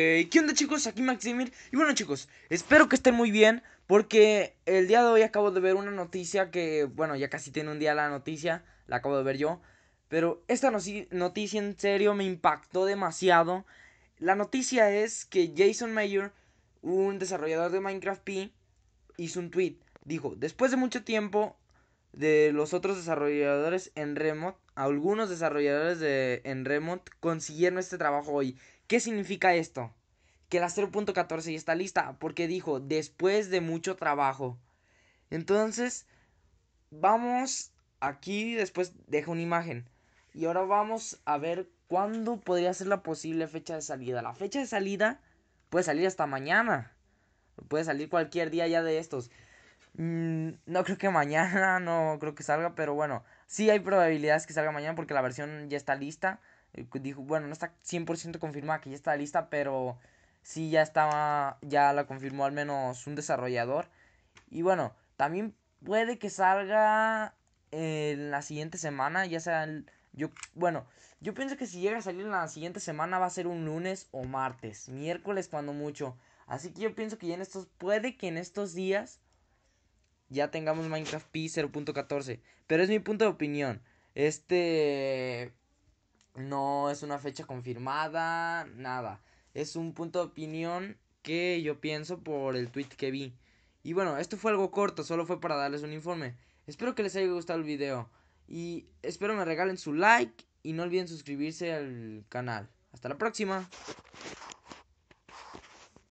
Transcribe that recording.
Eh, ¿Qué onda chicos? Aquí Maximil Y bueno chicos, espero que estén muy bien Porque el día de hoy acabo de ver una noticia que Bueno, ya casi tiene un día la noticia La acabo de ver yo Pero esta noticia en serio me impactó demasiado La noticia es que Jason Mayer Un desarrollador de Minecraft P Hizo un tweet Dijo, después de mucho tiempo de los otros desarrolladores en remote. algunos desarrolladores de, en remote consiguieron este trabajo hoy. ¿Qué significa esto? Que la 0.14 ya está lista, porque dijo, después de mucho trabajo. Entonces, vamos aquí, después dejo una imagen. Y ahora vamos a ver cuándo podría ser la posible fecha de salida. La fecha de salida puede salir hasta mañana. Puede salir cualquier día ya de estos. Mm, no creo que mañana, no creo que salga, pero bueno, sí hay probabilidades que salga mañana porque la versión ya está lista. Eh, dijo, bueno, no está 100% confirmada que ya está lista, pero sí ya estaba, ya la confirmó al menos un desarrollador. Y bueno, también puede que salga en la siguiente semana, ya sea el, yo, bueno, yo pienso que si llega a salir en la siguiente semana va a ser un lunes o martes, miércoles cuando mucho. Así que yo pienso que ya en estos, puede que en estos días ya tengamos Minecraft P 0.14. Pero es mi punto de opinión. Este no es una fecha confirmada, nada. Es un punto de opinión que yo pienso por el tweet que vi. Y bueno, esto fue algo corto, solo fue para darles un informe. Espero que les haya gustado el video. Y espero me regalen su like y no olviden suscribirse al canal. Hasta la próxima.